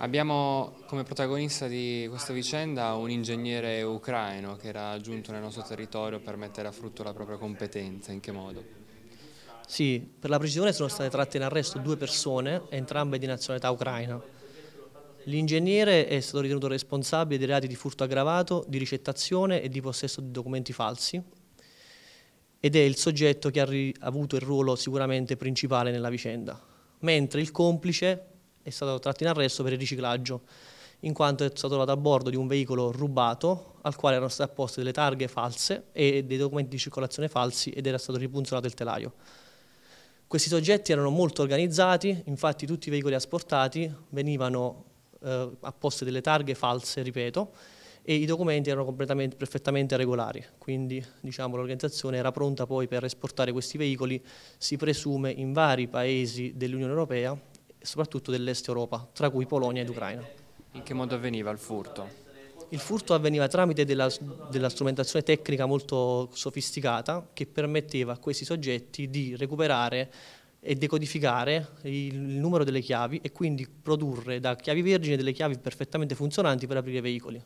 Abbiamo come protagonista di questa vicenda un ingegnere ucraino che era giunto nel nostro territorio per mettere a frutto la propria competenza, in che modo? Sì, per la precisione sono state tratte in arresto due persone, entrambe di nazionalità ucraina. L'ingegnere è stato ritenuto responsabile dei reati di furto aggravato, di ricettazione e di possesso di documenti falsi ed è il soggetto che ha avuto il ruolo sicuramente principale nella vicenda, mentre il complice è stato tratto in arresto per il riciclaggio, in quanto è stato trovato a bordo di un veicolo rubato al quale erano state apposte delle targhe false e dei documenti di circolazione falsi ed era stato ripunzionato il telaio. Questi soggetti erano molto organizzati, infatti tutti i veicoli asportati venivano eh, apposte delle targhe false, ripeto, e i documenti erano perfettamente regolari, quindi diciamo, l'organizzazione era pronta poi per esportare questi veicoli, si presume, in vari paesi dell'Unione Europea soprattutto dell'est Europa, tra cui Polonia ed Ucraina. In che modo avveniva il furto? Il furto avveniva tramite della, della strumentazione tecnica molto sofisticata che permetteva a questi soggetti di recuperare e decodificare il numero delle chiavi e quindi produrre da chiavi vergini delle chiavi perfettamente funzionanti per aprire veicoli.